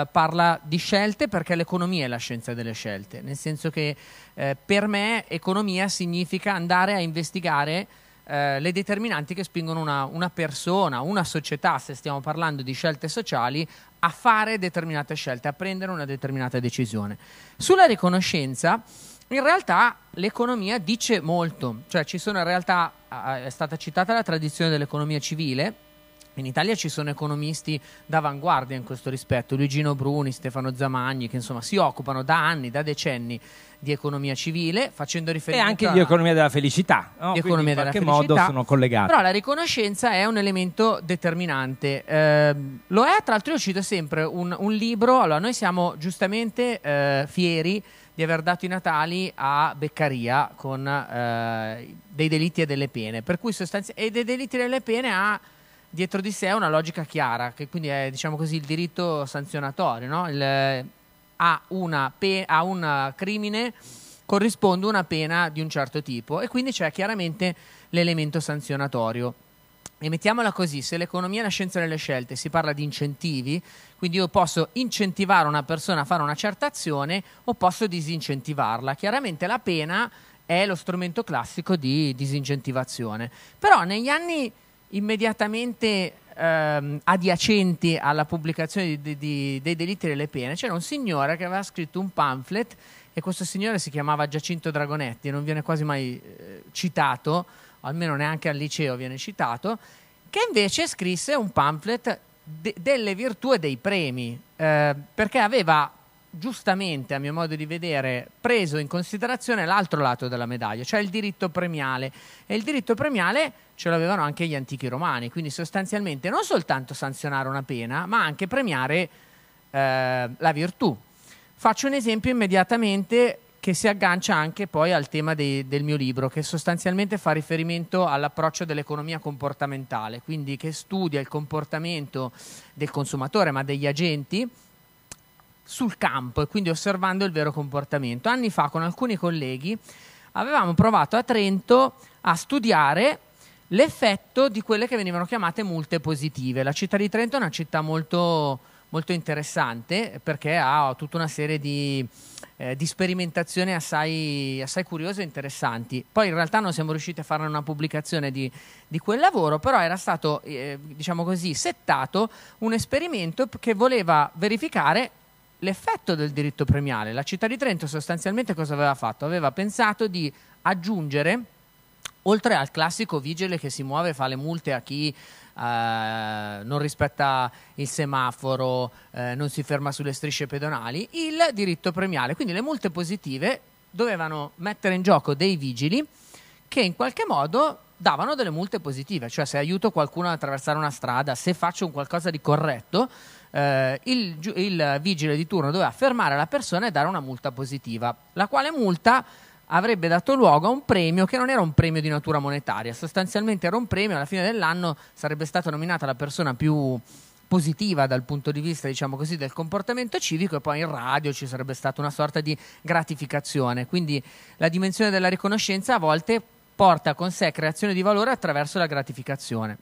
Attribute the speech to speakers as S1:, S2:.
S1: Eh, parla di scelte perché l'economia è la scienza delle scelte, nel senso che eh, per me economia significa andare a investigare eh, le determinanti che spingono una, una, persona, una società, se stiamo parlando di scelte sociali, a fare determinate scelte, a prendere una determinata decisione. Sulla riconoscenza, in realtà l'economia dice molto, cioè ci sono in realtà, è stata citata la tradizione dell'economia civile, in Italia ci sono economisti d'avanguardia in questo rispetto, Luigino Bruni, Stefano Zamagni, che insomma si occupano da anni, da decenni di economia civile, facendo riferimento... E anche a... di economia della felicità. No? Di economia della felicità. In qualche modo sono collegati. Però la riconoscenza è un elemento determinante. Eh, lo è, tra l'altro io cito sempre un, un libro, allora noi siamo giustamente eh, fieri di aver dato i Natali a Beccaria con eh, dei delitti e delle pene, per cui sostanzialmente... e dei delitti e delle pene a dietro di sé una logica chiara, che quindi è diciamo così, il diritto sanzionatorio. No? Il, a, pe- a un crimine corrisponde una pena di un certo tipo e quindi c'è chiaramente l'elemento sanzionatorio. E mettiamola così, se l'economia è la scienza delle scelte, si parla di incentivi, quindi io posso incentivare una persona a fare una certa azione o posso disincentivarla. Chiaramente la pena è lo strumento classico di disincentivazione. Però negli anni immediatamente ehm, adiacenti alla pubblicazione di, di, dei delitti e delle pene, c'era un signore che aveva scritto un pamphlet e questo signore si chiamava Giacinto Dragonetti, non viene quasi mai eh, citato, almeno neanche al liceo viene citato, che invece scrisse un pamphlet de- delle virtù e dei premi, eh, perché aveva giustamente, a mio modo di vedere, preso in considerazione l'altro lato della medaglia, cioè il diritto premiale. E il diritto premiale ce l'avevano anche gli antichi romani, quindi sostanzialmente non soltanto sanzionare una pena, ma anche premiare eh, la virtù. Faccio un esempio immediatamente che si aggancia anche poi al tema dei, del mio libro, che sostanzialmente fa riferimento all'approccio dell'economia comportamentale, quindi che studia il comportamento del consumatore, ma degli agenti sul campo e quindi osservando il vero comportamento. Anni fa con alcuni colleghi avevamo provato a Trento a studiare l'effetto di quelle che venivano chiamate multe positive. La città di Trento è una città molto, molto interessante perché ha tutta una serie di, eh, di sperimentazioni assai, assai, curiose e interessanti. Poi in realtà non siamo riusciti a fare una pubblicazione di, di quel lavoro, però era stato, eh, diciamo così, settato un esperimento che voleva verificare l'effetto del diritto premiale. La città di Trento sostanzialmente cosa aveva fatto? Aveva pensato di aggiungere, oltre al classico vigile che si muove e fa le multe a chi eh, non rispetta il semaforo, eh, non si ferma sulle strisce pedonali, il diritto premiale. Quindi le multe positive dovevano mettere in gioco dei vigili che in qualche modo davano delle multe positive, cioè se aiuto qualcuno ad attraversare una strada, se faccio un qualcosa di corretto, eh, il, il, vigile di turno doveva fermare la persona e dare una multa positiva, la quale multa avrebbe dato luogo a un premio che non era un premio di natura monetaria, sostanzialmente era un premio, alla fine dell'anno sarebbe stata nominata la persona più positiva dal punto di vista diciamo così, del comportamento civico e poi in radio ci sarebbe stata una sorta di gratificazione, quindi la dimensione della riconoscenza a volte porta con sé creazione di valore attraverso la gratificazione.